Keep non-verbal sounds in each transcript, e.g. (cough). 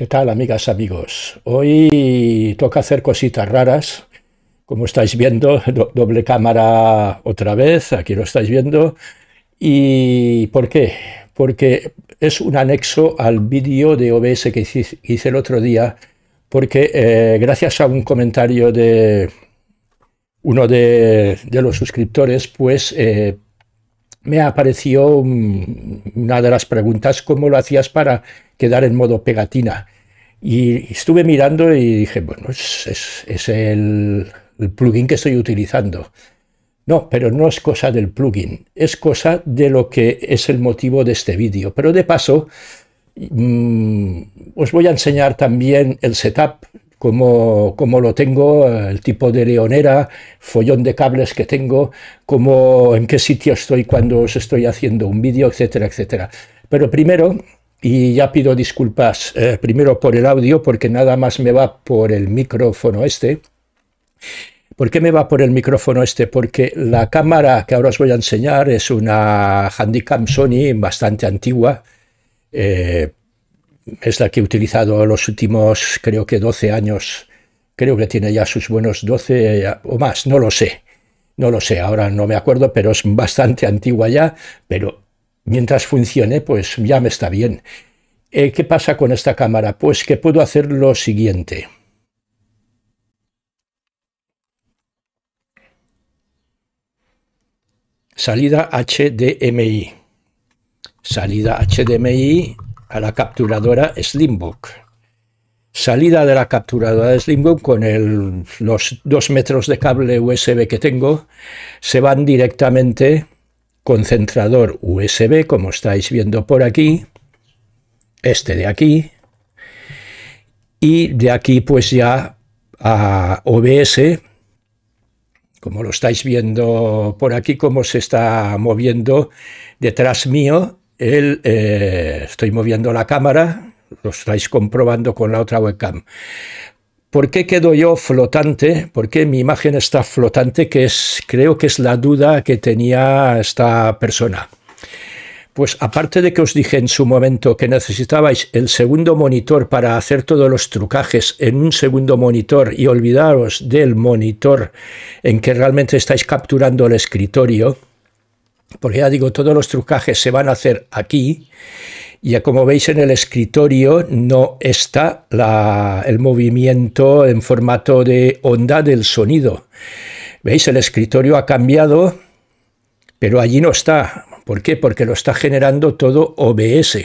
¿Qué tal, amigas, amigos? Hoy toca hacer cositas raras. Como estáis viendo, (laughs) doble cámara otra vez, aquí lo estáis viendo. ¿Y por qué? Porque es un anexo al vídeo de OBS que hice, el otro día, porque eh, gracias a un comentario de uno de, los suscriptores, pues eh, me apareció mm, una de las preguntas, ¿cómo lo hacías para quedar en modo pegatina? Y estuve mirando y dije, bueno, es, el, plugin que estoy utilizando. No, pero no es cosa del plugin, es cosa de lo que es el motivo de este vídeo. Pero de paso, mm, os voy a enseñar también el setup cómo, lo tengo, el tipo de leonera, follón de cables que tengo, como en qué sitio estoy cuando os estoy haciendo un vídeo, etcétera, etcétera. Pero primero, y ya pido disculpas, eh, primero por el audio, porque nada más me va por el micrófono este. ¿Por qué me va por el micrófono este? Porque la cámara que ahora os voy a enseñar es una handicam Sony bastante antigua, eh, es la que he utilizado los últimos, creo que 12 años. Creo que tiene ya sus buenos 12 eh, o más, no lo sé. No lo sé, ahora no me acuerdo, pero es bastante antigua ya, pero mientras funcione, pues ya me está bien. Eh, ¿Qué pasa con esta cámara? Pues que puedo hacer lo siguiente. Salida HDMI. Salida HDMI a la capturadora Slimbook. Salida de la capturadora Slimbook con los dos metros de cable USB que tengo, se van directamente concentrador USB, como estáis viendo por aquí, este de aquí, y de aquí pues ya a OBS, como lo estáis viendo por aquí, cómo se está moviendo detrás mío eh, estoy moviendo la cámara, lo estáis comprobando con la otra webcam. ¿Por qué quedo yo flotante? ¿Por qué mi imagen está flotante? Que es, creo que es la duda que tenía esta persona. Pues aparte de que os dije en su momento que necesitabais el segundo monitor para hacer todos los trucajes en un segundo monitor y olvidaros del monitor en que realmente estáis capturando el escritorio, porque ya digo, todos los trucajes se van a hacer aquí. Ya como veis en el escritorio no está el movimiento en formato de onda del sonido. ¿Veis? El escritorio ha cambiado, pero allí no está. ¿Por qué? Porque lo está generando todo OBS.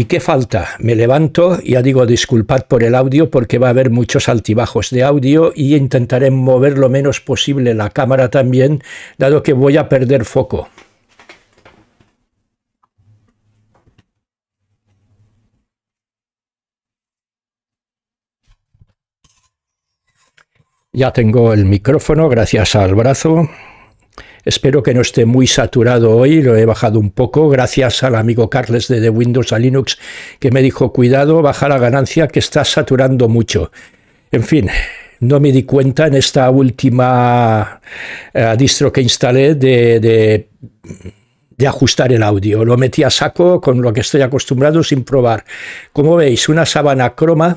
¿Y qué falta? Me levanto, ya digo, disculpad por el audio porque va a haber muchos altibajos de audio y intentaré mover lo menos posible la cámara también, dado que voy a perder foco. Ya tengo el micrófono gracias al brazo. Espero que no esté muy saturado hoy, lo he bajado un poco, gracias al amigo Carles de, The Windows a Linux, que me dijo, cuidado, baja la ganancia, que está saturando mucho. En fin, no me di cuenta en esta última eh, distro que instalé de, de, ajustar el audio. Lo metí a saco con lo que estoy acostumbrado sin probar. Como veis, una sábana croma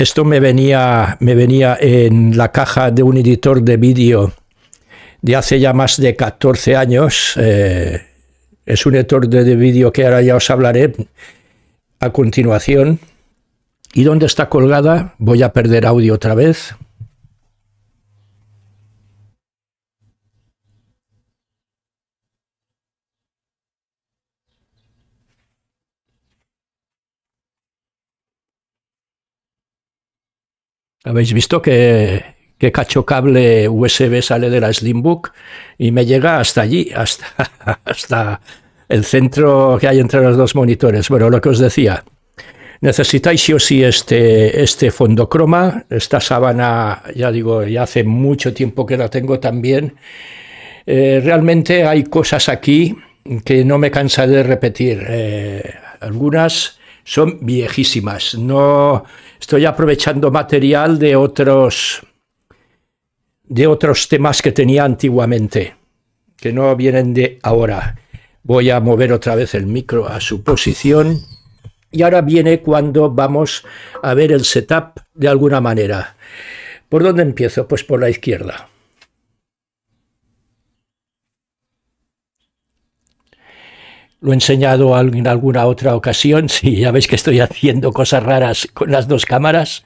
Esto me venía, me venía en la caja de un editor de vídeo de hace ya más de 14 años. Eh, es un editor de, vídeo que ahora ya os hablaré a continuación. Y donde está colgada, voy a perder audio otra vez. Habéis visto que, que cacho cable USB sale de la Slimbook y me llega hasta allí, (laughs) hasta, hasta el centro que hay entre los dos monitores. Bueno, lo que os decía, necesitáis sí o sí este, este fondo croma, esta sábana, ya digo, ya hace mucho tiempo que la tengo también. Eh, realmente hay cosas aquí que no me cansaré de repetir. Eh, algunas son viejísimas. No estoy aprovechando material de otros de otros temas que tenía antiguamente, que no vienen de ahora. Voy a mover otra vez el micro a su posición. Y ahora viene cuando vamos a ver el setup de alguna manera. ¿Por dónde empiezo? Pues por la izquierda. lo he enseñado en alguna otra ocasión, si (laughs) ya veis que estoy haciendo cosas raras con las dos cámaras.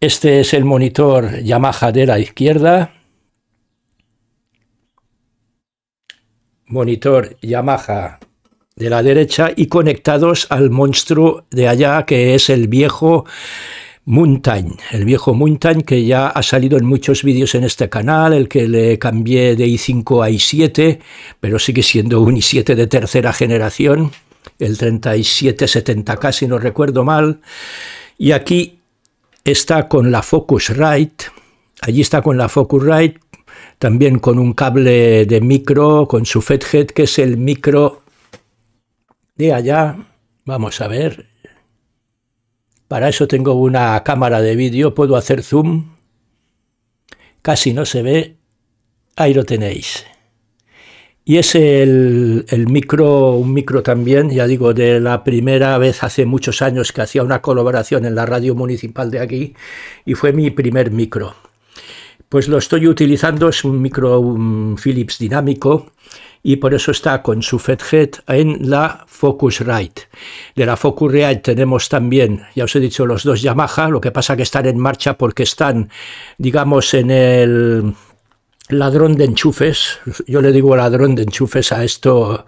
Este es el monitor Yamaha de la izquierda. Monitor Yamaha de la derecha y conectados al monstruo de allá que es el viejo Mountain, el viejo Mountain que ya ha salido en muchos vídeos en este canal, el que le cambié de i5 a i7, pero sigue siendo un i7 de tercera generación, el 3770K si no recuerdo mal, y aquí está con la Focusrite, allí está con la Focusrite, también con un cable de micro, con su Fedhead, que es el micro de allá, vamos a ver, para eso tengo una cámara de vídeo, puedo hacer zoom. Casi no se ve, ahí lo tenéis. Y es el, micro, un micro también, ya digo, de la primera vez hace muchos años que hacía una colaboración en la radio municipal de aquí y fue mi primer micro. Pues lo estoy utilizando, es un micro Philips dinámico y por eso está con su FedGet en la Focus Ride. De la Focus Focusrite tenemos también, ya os he dicho, los dos Yamaha, lo que pasa que están en marcha porque están, digamos, en el ladrón de enchufes. Yo le digo ladrón de enchufes a esto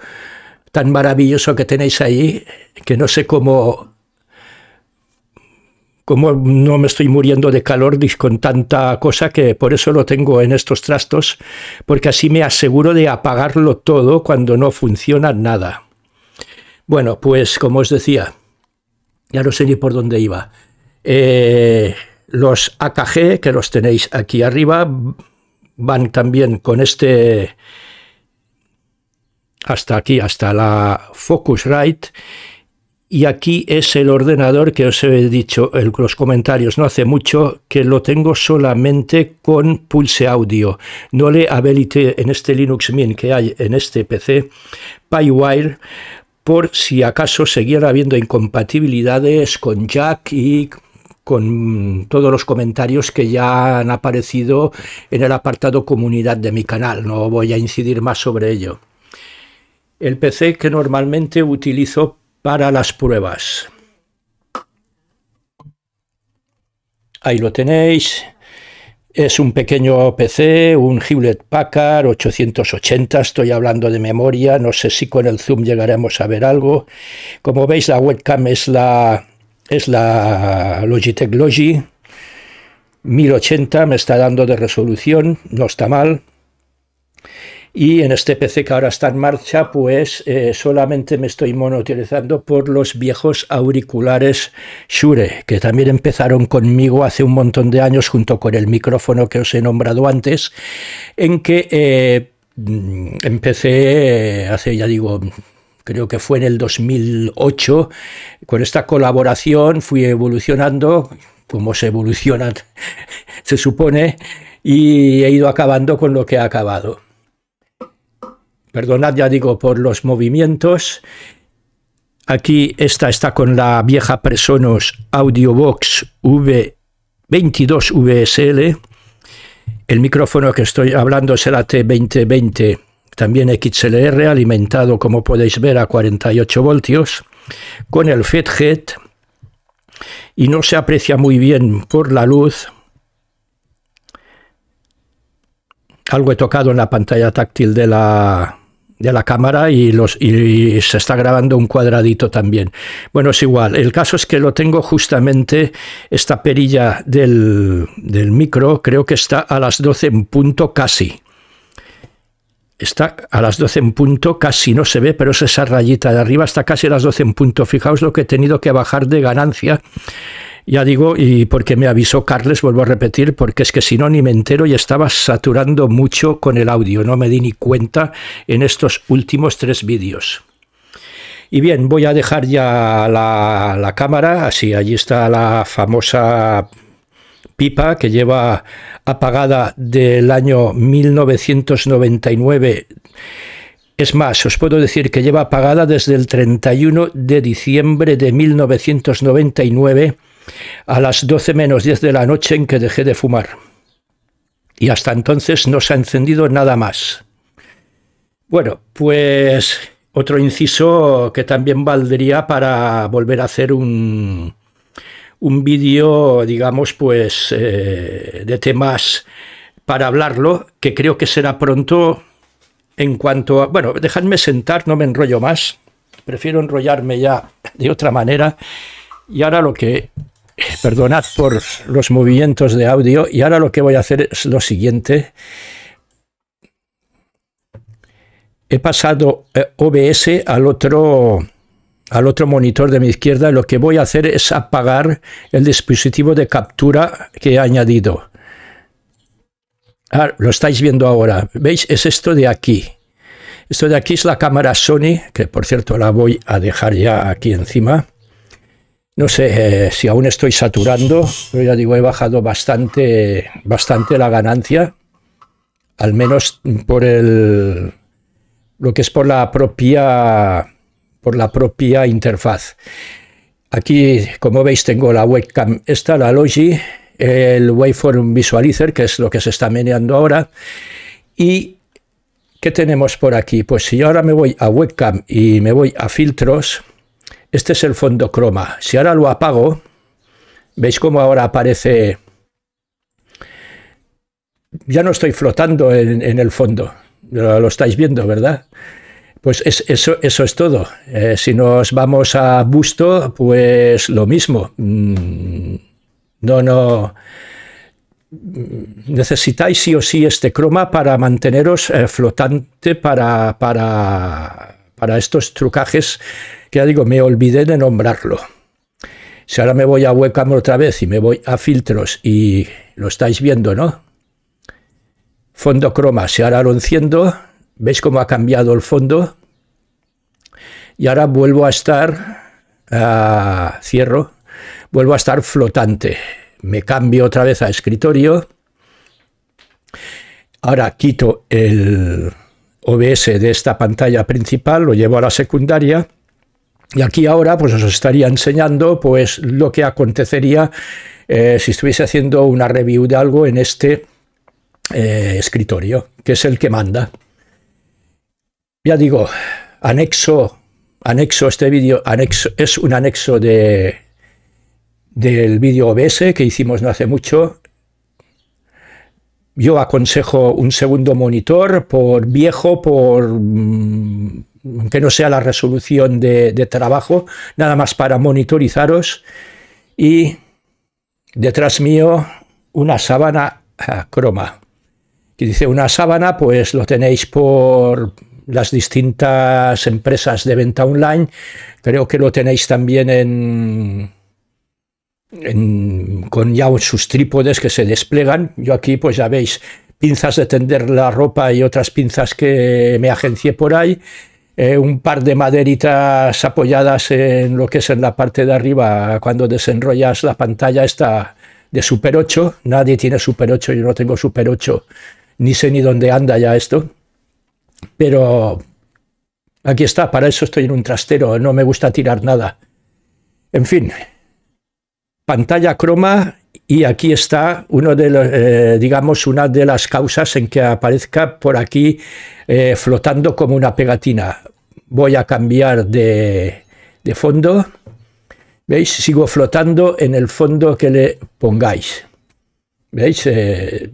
tan maravilloso que tenéis ahí, que no sé cómo como no me estoy muriendo de calor con tanta cosa que por eso lo tengo en estos trastos, porque así me aseguro de apagarlo todo cuando no funciona nada. Bueno, pues como os decía, ya no sé ni por dónde iba. Eh, los AKG, que los tenéis aquí arriba, van también con este hasta aquí, hasta la Focusrite y aquí es el ordenador que os he dicho en los comentarios no hace mucho, que lo tengo solamente con Pulse Audio. No le habilité en este Linux Mint que hay en este PC PyWire por si acaso siguiera habiendo incompatibilidades con Jack y con todos los comentarios que ya han aparecido en el apartado comunidad de mi canal. No voy a incidir más sobre ello. El PC que normalmente utilizo para las pruebas. Ahí lo tenéis. Es un pequeño PC, un Hewlett Packard 880, estoy hablando de memoria, no sé si con el zoom llegaremos a ver algo. Como veis la webcam es la, es la Logitech Logi 1080, me está dando de resolución, no está mal. Y en este PC que ahora está en marcha, pues eh, solamente me estoy monotizando por los viejos auriculares Shure, que también empezaron conmigo hace un montón de años junto con el micrófono que os he nombrado antes, en que eh, mm, empecé eh, hace, ya digo, creo que fue en el 2008, con esta colaboración fui evolucionando, como se evoluciona, (laughs) se supone, y he ido acabando con lo que ha acabado. Perdonad, ya digo, por los movimientos. Aquí esta está con la vieja Presonus Audiobox V22 VSL. El micrófono que estoy hablando es el AT2020, también XLR, alimentado, como podéis ver, a 48 voltios, con el FedHead. Y no se aprecia muy bien por la luz. Algo he tocado en la pantalla táctil de la de la cámara y, los, y, se está grabando un cuadradito también. Bueno, es igual. El caso es que lo tengo justamente, esta perilla del, del micro, creo que está a las 12 en punto casi. Está a las 12 en punto, casi no se ve, pero es esa rayita de arriba, está casi a las 12 en punto. Fijaos lo que he tenido que bajar de ganancia ya digo, y porque me avisó Carles, vuelvo a repetir, porque es que si no ni me entero y estaba saturando mucho con el audio, no me di ni cuenta en estos últimos tres vídeos. Y bien, voy a dejar ya la, cámara, así allí está la famosa pipa que lleva apagada del año 1999. Es más, os puedo decir que lleva apagada desde el 31 de diciembre de 1999 a las 12 menos 10 de la noche en que dejé de fumar. Y hasta entonces no se ha encendido nada más. Bueno, pues otro inciso que también valdría para volver a hacer un, un vídeo, digamos, pues eh, de temas para hablarlo, que creo que será pronto en cuanto a... Bueno, dejadme sentar, no me enrollo más. Prefiero enrollarme ya de otra manera. Y ahora lo que Perdonad por los movimientos de audio y ahora lo que voy a hacer es lo siguiente. He pasado eh, OBS al otro, al otro monitor de mi izquierda. Lo que voy a hacer es apagar el dispositivo de captura que he añadido. Ah, lo estáis viendo ahora. ¿Veis? Es esto de aquí. Esto de aquí es la cámara Sony, que por cierto la voy a dejar ya aquí encima no sé eh, si aún estoy saturando, pero ya digo, he bajado bastante, bastante la ganancia, al menos por el, lo que es por la propia, por la propia interfaz. Aquí, como veis, tengo la webcam esta, la Logi, el Waveform Visualizer, que es lo que se está meneando ahora, y ¿qué tenemos por aquí? Pues si ahora me voy a webcam y me voy a filtros, este es el fondo croma. Si ahora lo apago, veis cómo ahora aparece... Ya no estoy flotando en, el fondo. Lo, estáis viendo, ¿verdad? Pues eso, eso es todo. Eh, si nos vamos a busto, pues lo mismo. Mm, no, no mm, necesitáis sí o sí este croma para manteneros eh, flotante para, para, para estos trucajes ya digo, me olvidé de nombrarlo. Si ahora me voy a webcam otra vez y me voy a filtros y lo estáis viendo, ¿no? Fondo croma, se ahora lo enciendo, ¿veis cómo ha cambiado el fondo? Y ahora vuelvo a estar, ah, cierro, vuelvo a estar flotante. Me cambio otra vez a escritorio. Ahora quito el OBS de esta pantalla principal, lo llevo a la secundaria y aquí ahora pues os estaría enseñando pues lo que acontecería eh, si estuviese haciendo una review de algo en este eh, escritorio, que es el que manda. Ya digo, anexo, anexo este vídeo, anexo, es un anexo de, del vídeo OBS que hicimos no hace mucho. Yo aconsejo un segundo monitor por viejo, por... Mm, aunque no sea la resolución de, trabajo, nada más para monitorizaros. Y detrás mío una sábana ah, croma. Que dice una sábana, pues lo tenéis por las distintas empresas de venta online. Creo que lo tenéis también en, con ya sus trípodes que se desplegan. Yo aquí, pues ya veis, pinzas de tender la ropa y otras pinzas que me agencié por ahí. Eh, un par de maderitas apoyadas en lo que es en la parte de arriba, cuando desenrollas la pantalla está de Super 8, nadie tiene Super 8, yo no tengo Super 8, ni sé ni dónde anda ya esto, pero aquí está, para eso estoy en un trastero, no me gusta tirar nada. En fin, pantalla croma y aquí está uno de los, eh, digamos, una de las causas en que aparezca por aquí eh, flotando como una pegatina. Voy a cambiar de, fondo. ¿Veis? Sigo flotando en el fondo que le pongáis. ¿Veis? Eh,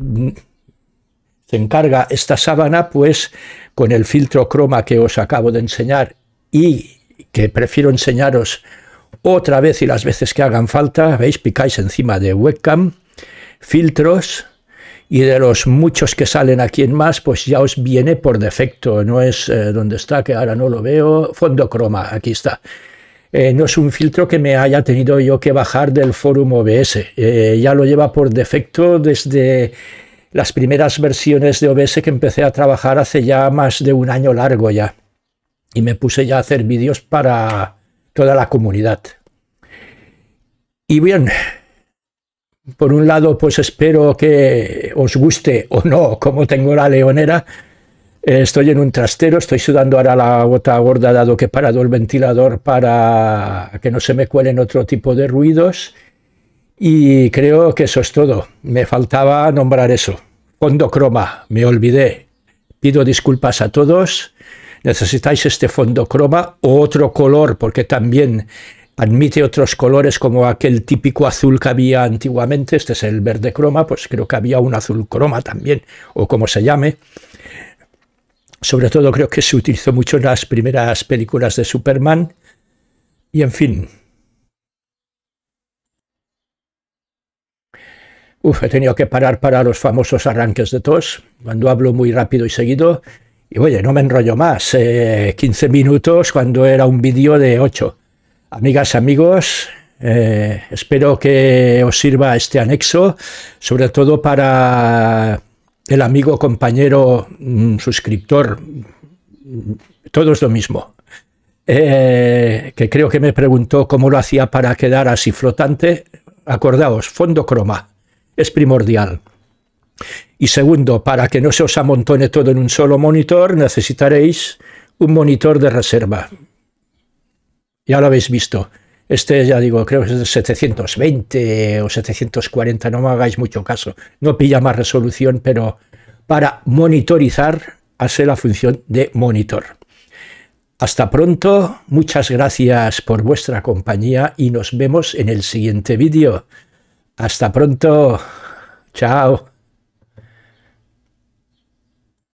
se encarga esta sábana pues con el filtro croma que os acabo de enseñar y que prefiero enseñaros otra vez y las veces que hagan falta, veis, picáis encima de webcam, filtros, y de los muchos que salen aquí en más, pues ya os viene por defecto, no es eh, donde está, que ahora no lo veo, fondo croma, aquí está. Eh, no es un filtro que me haya tenido yo que bajar del Forum OBS, eh, ya lo lleva por defecto desde las primeras versiones de OBS que empecé a trabajar hace ya más de un año largo ya. Y me puse ya a hacer vídeos para, toda la comunidad. Y bien, por un lado, pues espero que os guste o no como tengo la leonera. Estoy en un trastero, estoy sudando ahora la gota gorda dado que he parado el ventilador para que no se me cuelen otro tipo de ruidos. Y creo que eso es todo. Me faltaba nombrar eso. Fondo croma, me olvidé. Pido disculpas a todos necesitáis este fondo croma o otro color, porque también admite otros colores como aquel típico azul que había antiguamente, este es el verde croma, pues creo que había un azul croma también, o como se llame. Sobre todo creo que se utilizó mucho en las primeras películas de Superman. Y en fin. Uf, he tenido que parar para los famosos arranques de tos, cuando hablo muy rápido y seguido. Y oye, no me enrollo más. 15 eh, minutos cuando era un vídeo de 8. Amigas, amigos, eh, espero que os sirva este anexo, sobre todo para el amigo, compañero, mm, suscriptor, mm, todo lo mismo. Eh, que creo que me preguntó cómo lo hacía para quedar así flotante. Acordaos, fondo croma es primordial. Y segundo, para que no se os amontone todo en un solo monitor, necesitaréis un monitor de reserva. Ya lo habéis visto. Este, ya digo, creo que es de 720 o 740, no me hagáis mucho caso. No pilla más resolución, pero para monitorizar hace la función de monitor. Hasta pronto, muchas gracias por vuestra compañía y nos vemos en el siguiente vídeo. Hasta pronto, chao.